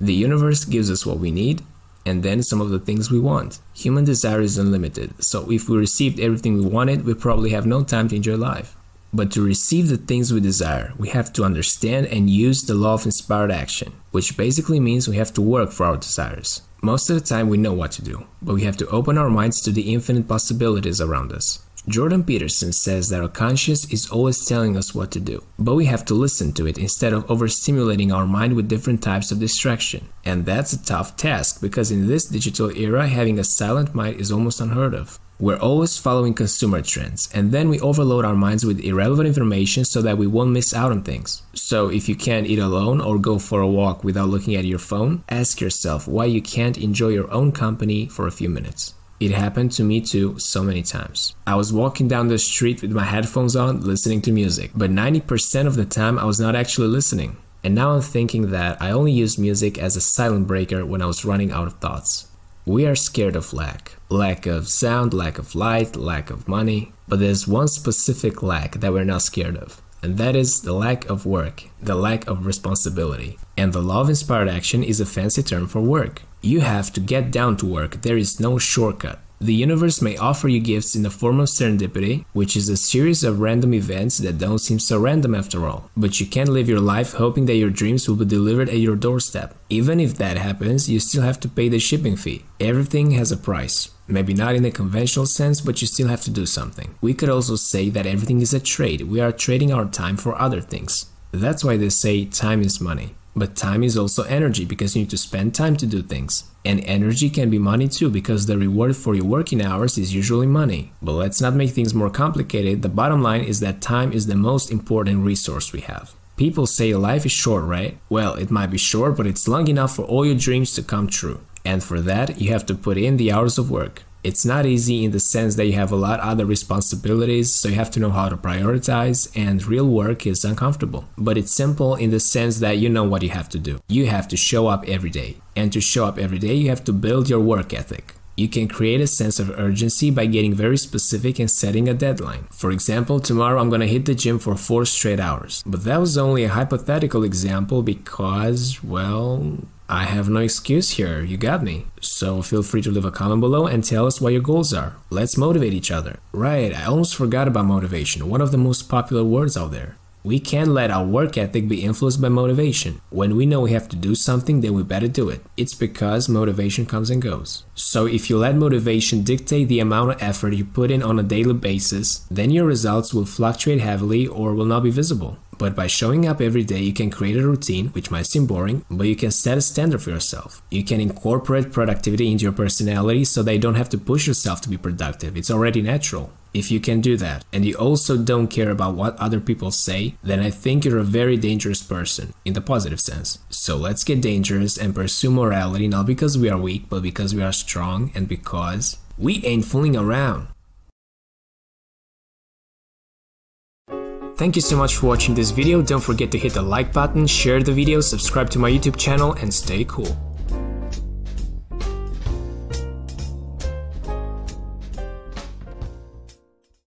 The universe gives us what we need and then some of the things we want. Human desire is unlimited, so if we received everything we wanted, we probably have no time to enjoy life. But to receive the things we desire, we have to understand and use the law of inspired action, which basically means we have to work for our desires. Most of the time, we know what to do, but we have to open our minds to the infinite possibilities around us. Jordan Peterson says that our conscience is always telling us what to do, but we have to listen to it instead of overstimulating our mind with different types of distraction. And that's a tough task because in this digital era, having a silent mind is almost unheard of. We're always following consumer trends, and then we overload our minds with irrelevant information so that we won't miss out on things. So, if you can't eat alone or go for a walk without looking at your phone, ask yourself why you can't enjoy your own company for a few minutes. It happened to me too so many times. I was walking down the street with my headphones on, listening to music, but 90% of the time I was not actually listening. And now I'm thinking that I only used music as a silent breaker when I was running out of thoughts. We are scared of lack. Lack of sound, lack of light, lack of money. But there's one specific lack that we're not scared of and that is the lack of work, the lack of responsibility. And the love inspired action is a fancy term for work. You have to get down to work, there is no shortcut. The universe may offer you gifts in the form of serendipity, which is a series of random events that don't seem so random after all. But you can't live your life hoping that your dreams will be delivered at your doorstep. Even if that happens, you still have to pay the shipping fee. Everything has a price. Maybe not in the conventional sense, but you still have to do something. We could also say that everything is a trade. We are trading our time for other things. That's why they say time is money. But time is also energy because you need to spend time to do things. And energy can be money too because the reward for your working hours is usually money. But let's not make things more complicated. The bottom line is that time is the most important resource we have. People say life is short, right? Well, it might be short, but it's long enough for all your dreams to come true. And for that, you have to put in the hours of work. It's not easy in the sense that you have a lot other responsibilities, so you have to know how to prioritize, and real work is uncomfortable. But it's simple in the sense that you know what you have to do. You have to show up every day. And to show up every day, you have to build your work ethic. You can create a sense of urgency by getting very specific and setting a deadline. For example, tomorrow I'm gonna hit the gym for four straight hours. But that was only a hypothetical example because, well, I have no excuse here, you got me. So feel free to leave a comment below and tell us what your goals are. Let's motivate each other. Right, I almost forgot about motivation, one of the most popular words out there. We can't let our work ethic be influenced by motivation. When we know we have to do something, then we better do it. It's because motivation comes and goes. So if you let motivation dictate the amount of effort you put in on a daily basis, then your results will fluctuate heavily or will not be visible. But by showing up every day, you can create a routine, which might seem boring, but you can set a standard for yourself. You can incorporate productivity into your personality so that you don't have to push yourself to be productive. It's already natural. If you can do that, and you also don't care about what other people say, then I think you're a very dangerous person, in the positive sense. So let's get dangerous and pursue morality not because we are weak, but because we are strong and because we ain't fooling around. Thank you so much for watching this video, don't forget to hit the like button, share the video, subscribe to my YouTube channel and stay cool.